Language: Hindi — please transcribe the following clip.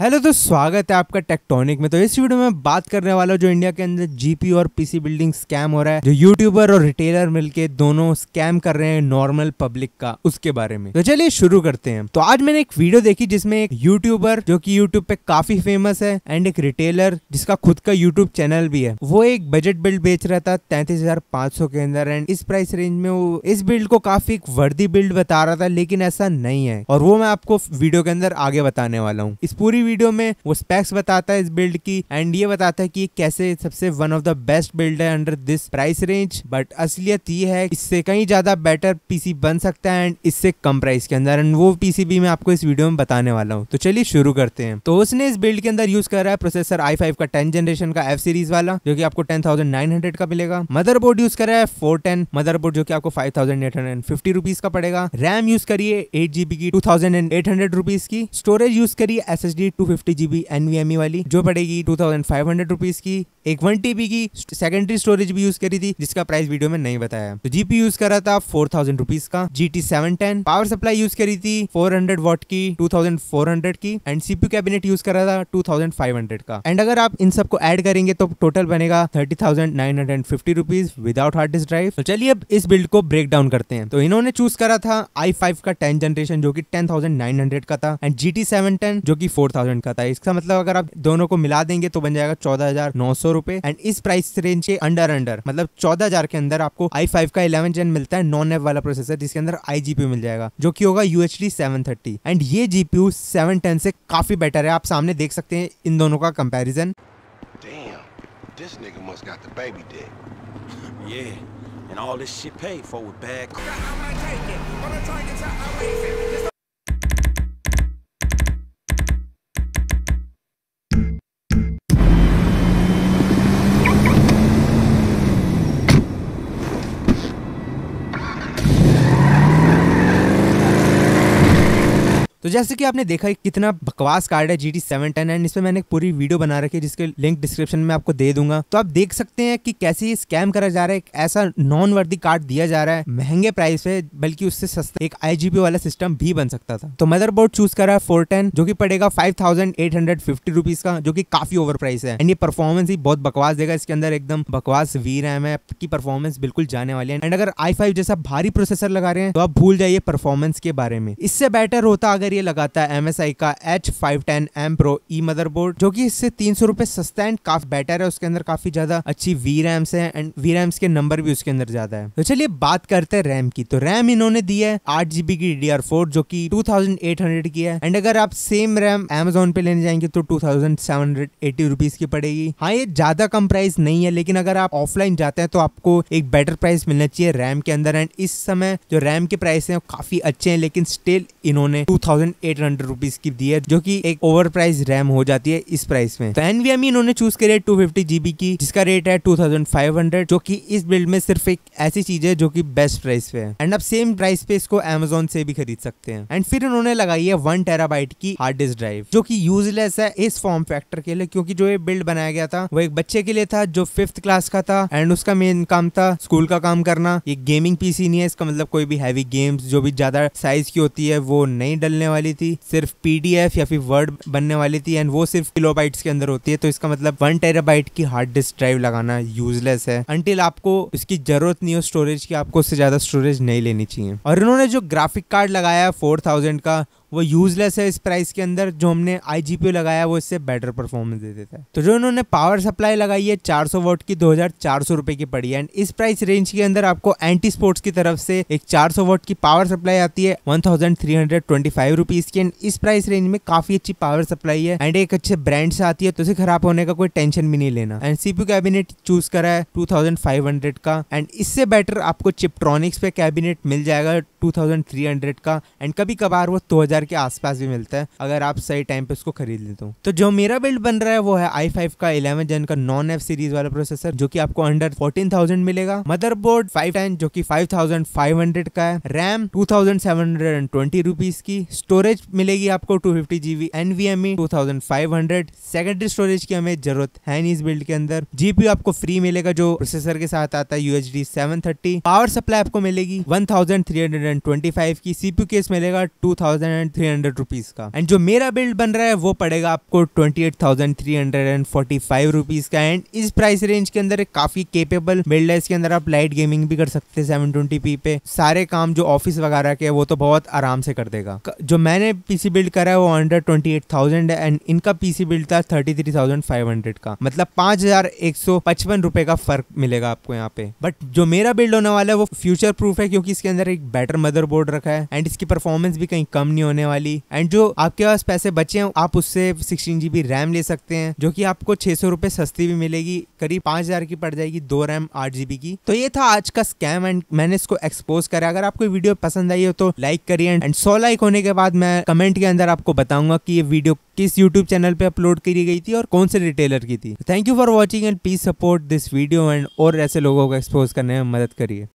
हेलो तो स्वागत है आपका टेक्टोनिक में तो इस वीडियो में बात करने वाला जो इंडिया के अंदर जीपी और पीसी बिल्डिंग स्कैम हो रहा है जो यूट्यूबर और रिटेलर मिलके दोनों स्कैम कर रहे हैं नॉर्मल पब्लिक का उसके बारे में तो चलिए शुरू करते हैं तो आज मैंने एक वीडियो देखी जिसमें एक यूट्यूबर जो की यूट्यूब पे काफी फेमस है एंड एक रिटेलर जिसका खुद का यूट्यूब चैनल भी है वो एक बजट बिल्ड बेच रहा था तैतीस के अंदर एंड इस प्राइस रेंज में वो इस बिल्ड को काफी एक वर्दी बिल्ड बता रहा था लेकिन ऐसा नहीं है और वो मैं आपको वीडियो के अंदर आगे बताने वाला हूँ इस पूरी वीडियो में वो स्पेक्स बताता है इस बिल्ड की एंड ये बताता है कि कैसे सबसे one of the best build है under this price range but असलियत ये है इससे कहीं ज्यादा बेटर पीसी बन सकता है एंड इससे कम प्राइस के अंदर एंड वो पीसी भी मैं आपको इस वीडियो में बताने वाला हूँ तो चलिए शुरू करते हैं तो उसने इस बिल्ड के अंदर यूज कर रहा है प्रोसेसर आई फाइव का टेन जनरेशन का एफ सीरीज वाला जो की आपको टेन थाउजेंड नाइन हंड्रेड का मिलेगा मदरबोर्ड यूज कर रहा है फोर टेन मदरबोर्ड जो की आपको five thousand eight hundred fifty rupees का पड़ेगा रैम यूज करिए एट जीबी की two thousand and eight hundred rupees की स्टोरेज यूज करिए S S D two fifty G B NVMe वाली जो पड़ेगी two thousand five hundred rupees की एक वन टीबी की सेकेंडरी स्टोरेज भी यूज करी थी जिसका प्राइस वीडियो में नहीं बताया तो जीपी यूज करा था फोर थाउजेंड रुपीज का G T seven ten power supply use करी थी फोर हंड्रेड वॉट की टू थाउजेंड फोर हंड्रेड की एंड सीपी कैबिनेट यूज करा था टू थाउजेंड फाइव हंड्रेड का एंड अगर आप इन सबको एड करेंगे तो टोटल बनेगा thirty thousand nine hundred fifty rupees without hard disk drive तो चलिए अब इस बिल्ड को ब्रेक डाउन करते हैं तो इन्होंने चूज करा था आई फाइव का टेन जनरेशन जो कि टेन थाउजेंड नाइन हंड्रेड का था and G T seven ten जो की फोर थाउजेंड का था इसका मतलब अगर आप दोनों को मिला देंगे तो बन जाएगा चौदह हजार नौ सौ रुपए एंड इस प्राइस रेंज के अंडर अंडर मतलब चौदह हजार के अंदर आपको आई फाइव का इलेवन जेन मिलता है नॉन एफ वाला प्रोसेसर जिसके अंदर आई जीपीयू मिल जाएगा जो की होगा U H D seven thirty and ये जीपीयू सेवन टेन से काफी बेटर है आप सामने देख सकते हैं इन दोनों का comparison and all this shit paid for with bad. तो जैसे कि आपने देखा कितना बकवास कार्ड है G T seven ten and इसमें मैंने पूरी वीडियो बना रखी है जिसके लिंक डिस्क्रिप्शन में आपको दे दूंगा तो आप देख सकते हैं कि कैसे ये स्कैम करा जा रहा है एक ऐसा नॉन वर्दी कार्ड दिया जा रहा है महंगे प्राइस पे बल्कि उससे सस्ता एक आई वाला सिस्टम भी बन सकता था तो मदरबोर्ड चूज करा है फोर टेन जो की पड़ेगा five thousand eight hundred fifty rupees का जो की काफी ओवर प्राइस है एंड ये परफॉर्मेंस ही बहुत बकवास देगा इसके अंदर एकदम बकवास वी रैम है की परफॉर्मेंस बिल्कुल जाने वाली है एंड अगर आई फाइव जैसा भारी प्रोसेसर लगा रहे हैं तो आप भूल जाइए परफॉर्मेंस के बारे में इससे बेटर होता अगर ये लगाता है एम का H five ten M pro E motherboard जो कि इससे तीन सौ रुपए सस्ता एंड काफी बेटर है उसके अंदर काफी ज्यादा अच्छी वी रैम्स है एंड वी रैम्स के नंबर भी उसके अंदर ज्यादा है तो चलिए बात करते हैं रैम की तो रैम इन्होंने दी है आठ जीबी की डी फोर जो की टू थाउजेंड एट हंड्रेड की है एंड अगर आप सेम रैम एमेजोन पे लेने जाएंगे तो two thousand seven hundred eighty rupees की पड़ेगी हाँ ये ज्यादा कम प्राइस नहीं है लेकिन अगर आप ऑफलाइन जाते हैं तो आपको एक बेटर प्राइस मिलना चाहिए रैम के अंदर एंड इस समय जो रैम के प्राइस है काफी अच्छे हैं लेकिन स्टिल इन्होंने two thousand eight hundred rupees की दी है जो की एक ओवर प्राइस रैम हो जाती है इस प्राइस में तो एनवीएम इन्होंने चूज करी है टू फिफ्टी जीबी की जिसका रेट है टू थाउजेंड फाइव हंड्रेड जो की इस बिल्ड में सिर्फ एक ऐसी चीज है जो की बेस्ट प्राइस पे है एंड आप सेम प्राइस पे इसको एमेजोन से भी खरीद सकते हैं एंड फिर उन्होंने लगाई है वन टेराबाइट की हार्ड डिस्क ड्राइव जो की यूजलेस है इस फॉर्म फैक्टर के लिए क्योंकि जो ये बिल्ड बनाया गया था वो एक बच्चे के लिए था जो फिफ्थ क्लास का था एंड उसका मेन काम था स्कूल का काम करना ये गेमिंग पीसी नहीं है इसका मतलब कोई भी हैवी गेम्स जो भी ज्यादा साइज की होती है वो नहीं डलने वाली वाली थी सिर्फ पीडीएफ या फिर वर्ड बनने वाली थी एंड वो सिर्फ किलो के अंदर होती है तो इसका मतलब वन टेराबाइट की हार्ड डिस्क ड्राइव लगाना यूजलेस है अंटिल आपको इसकी जरूरत नहीं हो स्टोरेज की आपको उससे ज्यादा स्टोरेज नहीं लेनी चाहिए और इन्होंने जो ग्राफिक कार्ड लगाया फोर थाउजेंड का वो यूजलेस है इस प्राइस के अंदर जो हमने आई लगाया वो इससे बेटर परफॉर्मेंस दे देता है तो जो इन्होंने पावर सप्लाई लगाई है 400 वोट की 2400 रुपए की पड़ी है एंड इस प्राइस रेंज के अंदर आपको एंटी स्पोर्ट्स की तरफ से एक 400 वोट की पावर सप्लाई आती है 1325 रुपीस की एंड इस प्राइस रेंज में काफी अच्छी पावर सप्लाई है एंड एक अच्छे ब्रांड से आती है तो उसे खराब होने का कोई टेंशन भी नहीं लेना एंड सीपीयू कैबिनेट चूज करा है टू का एंड इससे बेटर आपको चिप्ट्रॉनिक्स पे कैबिनेट मिल जाएगा टू का एंड कभी कभार वो दो के आसपास भी मिलता है अगर आप सही टाइम पे उसको खरीद लेते हो तो जो मेरा बिल्ड बन रहा है वो है आई फाइव का इलेवन जन का नॉन एफ सीरीज वाला प्रोसेसर जो की आपको अंडर फोर्टीन थाउजेंड मिलेगा मदर बोर्ड फाइव टेन जो की फाइव थाउजेंड फाइव हंड्रेड का है RAM two thousand seven hundred and twenty rupees की स्टोरेज मिलेगी आपको two fifty GB N V M E two thousand five hundred secondary storage की हमें जरूरत है नहीं इस बिल्ड के अंदर जीपीयू आपको फ्री मिलेगा जो प्रोसेसर के साथ आता है UHD seven thirty power supply आपको मिलेगी one thousand three hundred and twenty five की सीपीयू केस मिलेगा two thousand thousand three hundred rupees का एंड जो मेरा बिल्ड बन रहा है वो पड़ेगा आपको twenty eight thousand three hundred and forty five rupees का एंड इस प्राइस रेंज के अंदर काफी केपेबल बिल्ड है इसके अंदर आप लाइट गेमिंग भी कर सकते हैं सेवन ट्वेंटी पी पे सारे काम जो ऑफिस वगैरह के वो तो बहुत आराम से कर देगा जो मैंने पीसी बिल्ड करा है वो अंडर ट्वेंटी एट थाउजेंड है एंड इनका पीसी बिल्ड था thirty three thousand five hundred का मतलब पांच हजार एक सौ पचपन रुपए का फर्क मिलेगा आपको यहाँ पे बट जो मेरा बिल्ड होने वाला है वो फ्यूचर प्रूफ है क्योंकि इसके अंदर एक बेटर मदरबोर्ड रखा है एंड इसकी परफॉर्मेंस भी कहीं कम नहीं होने होने वाली एंड जो आपके पास पैसे बचे हैं आप उससे सिक्सटीन जीबी रैम ले सकते हैं जो कि आपको छह सौ रुपए सस्ती भी मिलेगी करीब पांच हजार की पड़ जाएगी दो रैम आठ जीबी की तो ये था आज का स्कैम एंड मैंने इसको एक्सपोज करा अगर आपको वीडियो पसंद आई हो तो लाइक करिए एंड सौ लाइक होने के बाद मैं कमेंट के अंदर आपको बताऊंगा कि ये वीडियो किस यूट्यूब चैनल पे अपलोड करी गई थी और कौन से रिटेलर की थी thank you for watching and please support this video and और ऐसे लोगों को एक्सपोज करने में मदद करिए